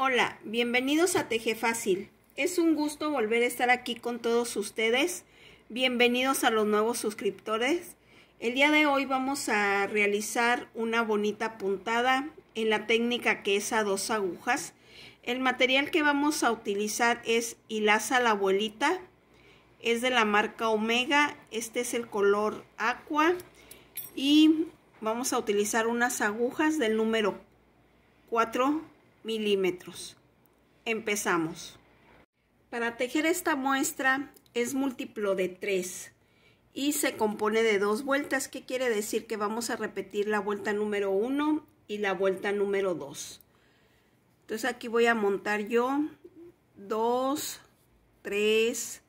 Hola, bienvenidos a Teje Fácil. Es un gusto volver a estar aquí con todos ustedes. Bienvenidos a los nuevos suscriptores. El día de hoy vamos a realizar una bonita puntada en la técnica que es a dos agujas. El material que vamos a utilizar es hilaza la abuelita. Es de la marca Omega. Este es el color aqua. Y vamos a utilizar unas agujas del número 4 milímetros. Empezamos. Para tejer esta muestra es múltiplo de 3 y se compone de dos vueltas, que quiere decir que vamos a repetir la vuelta número 1 y la vuelta número 2. Entonces aquí voy a montar yo 2, 3,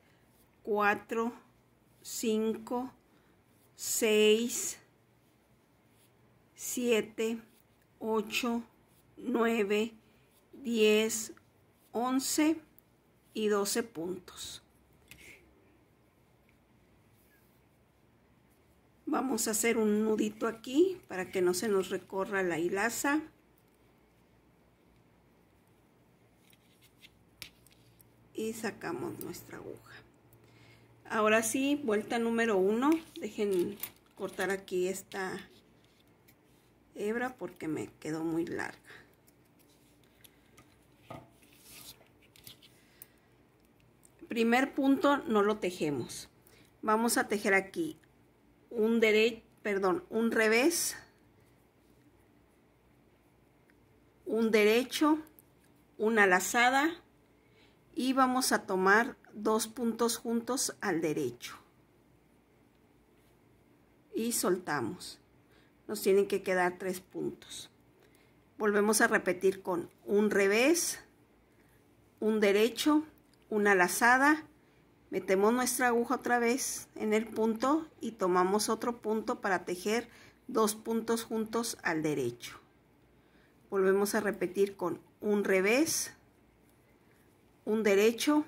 4, 5, 6, 7, 8, 9, 10, 11 y 12 puntos. Vamos a hacer un nudito aquí para que no se nos recorra la hilaza. Y sacamos nuestra aguja. Ahora sí, vuelta número 1. Dejen cortar aquí esta hebra porque me quedó muy larga. primer punto no lo tejemos. Vamos a tejer aquí un derecho, perdón, un revés, un derecho, una lazada y vamos a tomar dos puntos juntos al derecho. Y soltamos. Nos tienen que quedar tres puntos. Volvemos a repetir con un revés, un derecho, una lazada, metemos nuestra aguja otra vez en el punto y tomamos otro punto para tejer dos puntos juntos al derecho. Volvemos a repetir con un revés, un derecho,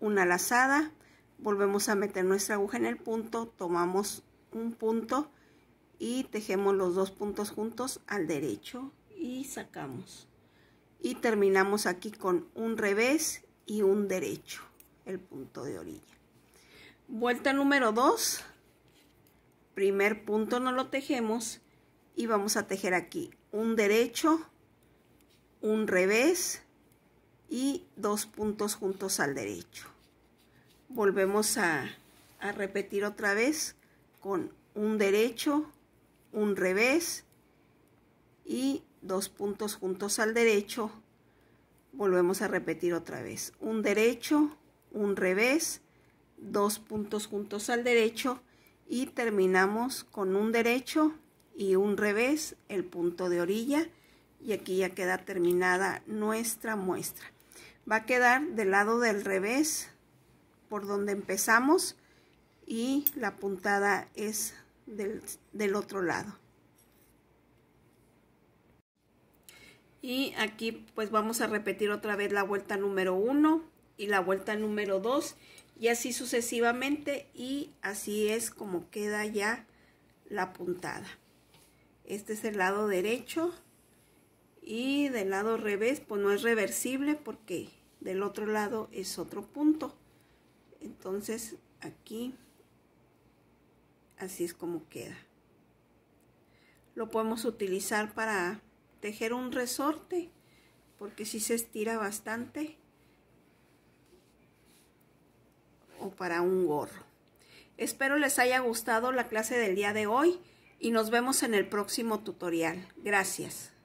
una lazada, volvemos a meter nuestra aguja en el punto, tomamos un punto y tejemos los dos puntos juntos al derecho y sacamos. Y terminamos aquí con un revés y un derecho, el punto de orilla. Vuelta número 2, primer punto no lo tejemos y vamos a tejer aquí un derecho, un revés y dos puntos juntos al derecho. Volvemos a, a repetir otra vez con un derecho, un revés y dos puntos juntos al derecho volvemos a repetir otra vez, un derecho, un revés, dos puntos juntos al derecho y terminamos con un derecho y un revés, el punto de orilla y aquí ya queda terminada nuestra muestra. Va a quedar del lado del revés por donde empezamos y la puntada es del, del otro lado. y aquí pues vamos a repetir otra vez la vuelta número 1 y la vuelta número 2 y así sucesivamente y así es como queda ya la puntada este es el lado derecho y del lado revés pues no es reversible porque del otro lado es otro punto entonces aquí así es como queda lo podemos utilizar para tejer un resorte porque si se estira bastante o para un gorro. Espero les haya gustado la clase del día de hoy y nos vemos en el próximo tutorial. Gracias.